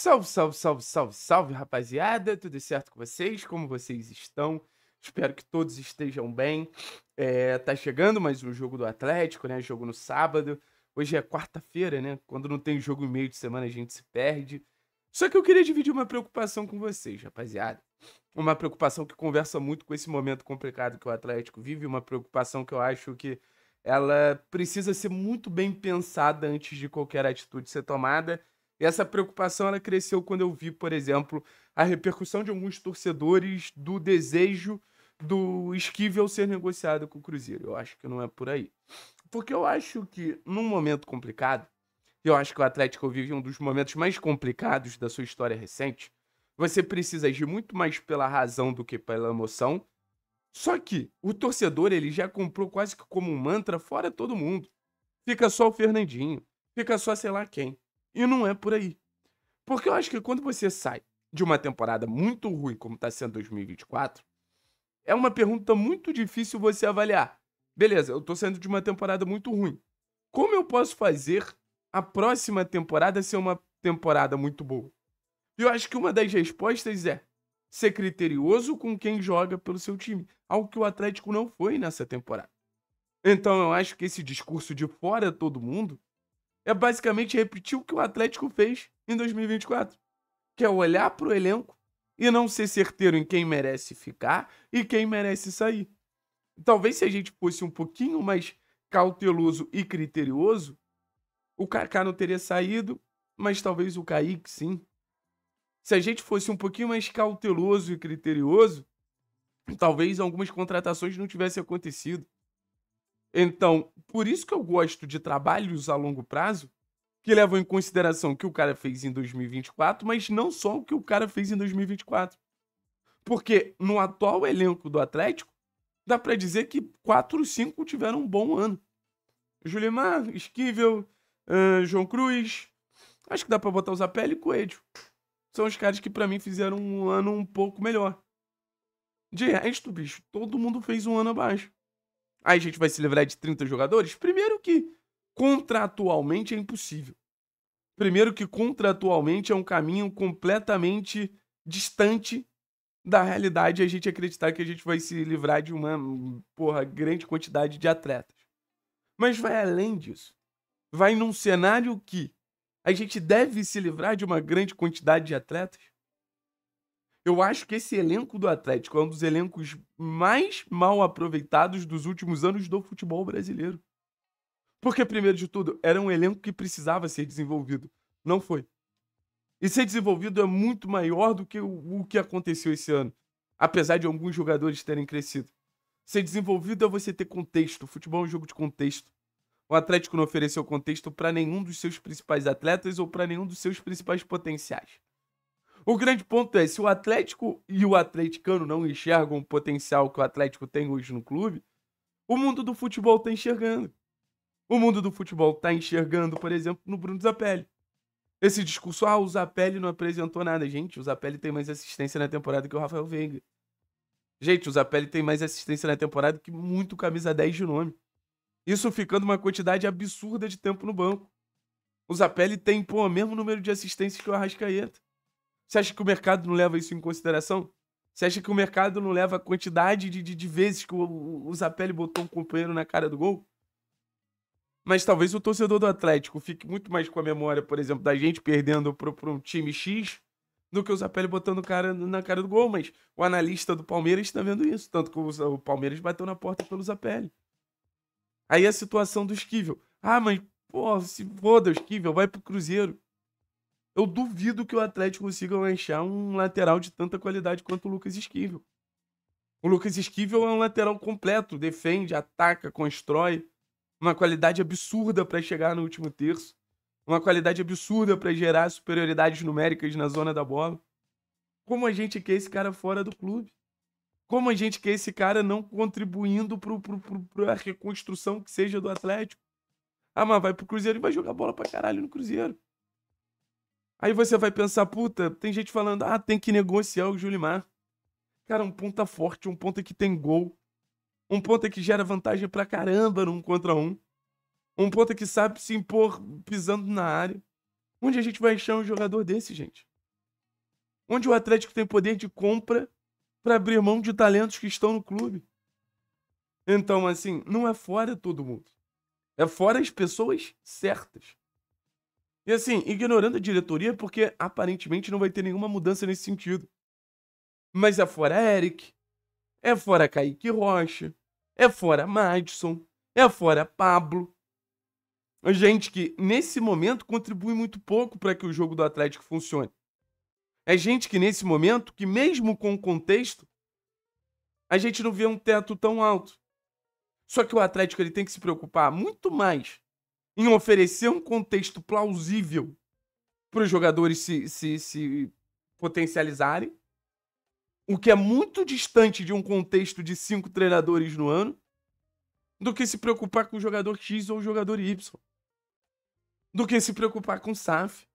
Salve, salve, salve, salve, salve, rapaziada! Tudo certo com vocês? Como vocês estão? Espero que todos estejam bem. É, tá chegando mais um jogo do Atlético, né? Jogo no sábado. Hoje é quarta-feira, né? Quando não tem jogo em meio de semana, a gente se perde. Só que eu queria dividir uma preocupação com vocês, rapaziada. Uma preocupação que conversa muito com esse momento complicado que o Atlético vive, uma preocupação que eu acho que ela precisa ser muito bem pensada antes de qualquer atitude ser tomada e essa preocupação ela cresceu quando eu vi, por exemplo, a repercussão de alguns torcedores do desejo do Esquivel ser negociado com o Cruzeiro. Eu acho que não é por aí. Porque eu acho que num momento complicado, eu acho que o Atlético vive um dos momentos mais complicados da sua história recente. Você precisa agir muito mais pela razão do que pela emoção. Só que o torcedor ele já comprou quase que como um mantra fora todo mundo. Fica só o Fernandinho, fica só sei lá quem. E não é por aí. Porque eu acho que quando você sai de uma temporada muito ruim, como está sendo 2024, é uma pergunta muito difícil você avaliar. Beleza, eu estou saindo de uma temporada muito ruim. Como eu posso fazer a próxima temporada ser uma temporada muito boa? E eu acho que uma das respostas é ser criterioso com quem joga pelo seu time, algo que o Atlético não foi nessa temporada. Então eu acho que esse discurso de fora todo mundo é basicamente repetir o que o Atlético fez em 2024, que é olhar para o elenco e não ser certeiro em quem merece ficar e quem merece sair. Talvez se a gente fosse um pouquinho mais cauteloso e criterioso, o Kaká não teria saído, mas talvez o Kaique sim. Se a gente fosse um pouquinho mais cauteloso e criterioso, talvez algumas contratações não tivessem acontecido. Então, por isso que eu gosto de trabalhos a longo prazo, que levam em consideração o que o cara fez em 2024, mas não só o que o cara fez em 2024. Porque no atual elenco do Atlético, dá para dizer que 4 ou 5 tiveram um bom ano. Julimar, Esquivel, uh, João Cruz, acho que dá para botar o Zapelli e Coelho. São os caras que para mim fizeram um ano um pouco melhor. De resto, bicho, todo mundo fez um ano abaixo. Aí a gente vai se livrar de 30 jogadores? Primeiro que contratualmente é impossível. Primeiro que contratualmente é um caminho completamente distante da realidade a gente acreditar que a gente vai se livrar de uma porra, grande quantidade de atletas. Mas vai além disso. Vai num cenário que a gente deve se livrar de uma grande quantidade de atletas eu acho que esse elenco do Atlético é um dos elencos mais mal aproveitados dos últimos anos do futebol brasileiro. Porque, primeiro de tudo, era um elenco que precisava ser desenvolvido. Não foi. E ser desenvolvido é muito maior do que o, o que aconteceu esse ano. Apesar de alguns jogadores terem crescido. Ser desenvolvido é você ter contexto. O futebol é um jogo de contexto. O Atlético não ofereceu contexto para nenhum dos seus principais atletas ou para nenhum dos seus principais potenciais. O grande ponto é, se o Atlético e o atleticano não enxergam o potencial que o Atlético tem hoje no clube, o mundo do futebol está enxergando. O mundo do futebol está enxergando, por exemplo, no Bruno Zapelli. Esse discurso, ah, o Zapelli não apresentou nada. Gente, o Zapelli tem mais assistência na temporada que o Rafael Veiga. Gente, o Zapelli tem mais assistência na temporada que muito camisa 10 de nome. Isso ficando uma quantidade absurda de tempo no banco. O Zapelli tem, pô, o mesmo número de assistências que o Arrascaeta. Você acha que o mercado não leva isso em consideração? Você acha que o mercado não leva a quantidade de, de, de vezes que o, o, Zapelli botou um companheiro na cara do gol? Mas talvez o torcedor do Atlético fique muito mais com a memória, por exemplo, da gente perdendo para um time X do que o Zapelli botando cara na cara do gol. Mas o analista do Palmeiras está vendo isso, tanto que o, o Palmeiras bateu na porta pelo Zapelli. Aí a situação do Esquivel. Ah, mas, pô, se foda o Esquivel, vai pro Cruzeiro. Eu duvido que o Atlético consiga lanchar um lateral de tanta qualidade quanto o Lucas Esquivel. O Lucas Esquivel é um lateral completo, defende, ataca, constrói. Uma qualidade absurda para chegar no último terço. Uma qualidade absurda para gerar superioridades numéricas na zona da bola. Como a gente quer esse cara fora do clube? Como a gente quer esse cara não contribuindo para a reconstrução que seja do Atlético? Ah, mas vai pro Cruzeiro e vai jogar bola pra caralho no Cruzeiro. Aí você vai pensar, puta, tem gente falando, ah, tem que negociar o Julimar. Cara, um ponta forte, um ponta que tem gol. Um ponta que gera vantagem pra caramba num contra um. Um ponta que sabe se impor pisando na área. Onde a gente vai achar um jogador desse, gente? Onde o Atlético tem poder de compra para abrir mão de talentos que estão no clube? Então, assim, não é fora todo mundo. É fora as pessoas certas. E assim, ignorando a diretoria, porque aparentemente não vai ter nenhuma mudança nesse sentido. Mas é fora Eric, é fora Kaique Rocha, é fora Madison, é fora Pablo. Gente que, nesse momento, contribui muito pouco para que o jogo do Atlético funcione. É gente que, nesse momento, que mesmo com o contexto, a gente não vê um teto tão alto. Só que o Atlético ele tem que se preocupar muito mais em oferecer um contexto plausível para os jogadores se, se, se potencializarem, o que é muito distante de um contexto de cinco treinadores no ano, do que se preocupar com o jogador X ou o jogador Y, do que se preocupar com o SAF.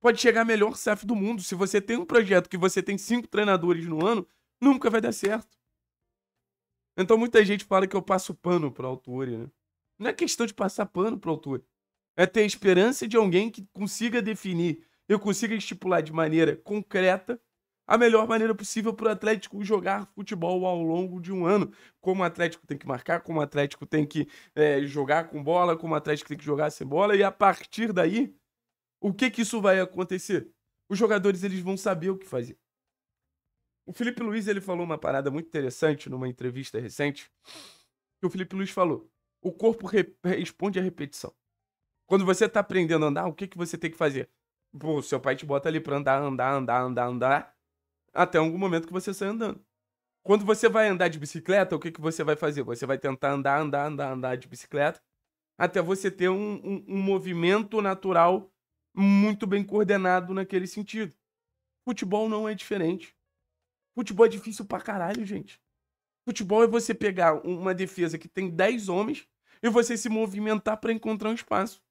Pode chegar a melhor SAF do mundo. Se você tem um projeto que você tem cinco treinadores no ano, nunca vai dar certo. Então muita gente fala que eu passo pano pro Autori, né? Não é questão de passar pano o autor. É ter a esperança de alguém que consiga definir, eu consiga estipular de maneira concreta a melhor maneira possível para o Atlético jogar futebol ao longo de um ano. Como o Atlético tem que marcar, como o Atlético tem que é, jogar com bola, como o Atlético tem que jogar sem bola. E a partir daí, o que que isso vai acontecer? Os jogadores eles vão saber o que fazer. O Felipe Luiz ele falou uma parada muito interessante numa entrevista recente. Que o Felipe Luiz falou: o corpo re responde à repetição. Quando você tá aprendendo a andar, o que, que você tem que fazer? Pô, seu pai te bota ali pra andar, andar, andar, andar, andar, até algum momento que você sai andando. Quando você vai andar de bicicleta, o que, que você vai fazer? Você vai tentar andar, andar, andar, andar de bicicleta, até você ter um, um, um movimento natural muito bem coordenado naquele sentido. Futebol não é diferente. Futebol é difícil pra caralho, gente. Futebol é você pegar uma defesa que tem 10 homens e você se movimentar para encontrar um espaço.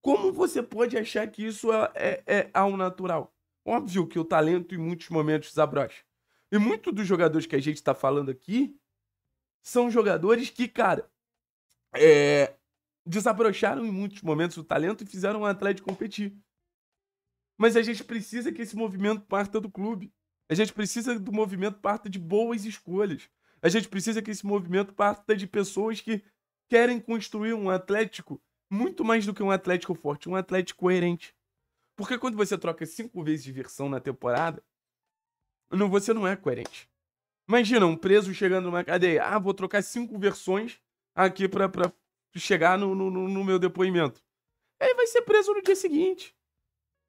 Como você pode achar que isso é, é, é ao natural? Óbvio que o talento em muitos momentos desabrocha. E muitos dos jogadores que a gente está falando aqui são jogadores que, cara, é, desabrocharam em muitos momentos o talento e fizeram o um atleta competir. Mas a gente precisa que esse movimento parta do clube. A gente precisa do movimento parta de boas escolhas. A gente precisa que esse movimento parta de pessoas que querem construir um Atlético muito mais do que um Atlético forte, um Atlético coerente. Porque quando você troca cinco vezes de versão na temporada, você não é coerente. Imagina um preso chegando numa cadeia. Ah, vou trocar cinco versões aqui para chegar no, no, no meu depoimento. Ele vai ser preso no dia seguinte.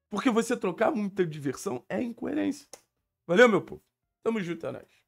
Porque você trocar muita diversão é incoerência. Valeu, meu povo. Tamo junto, é nóis.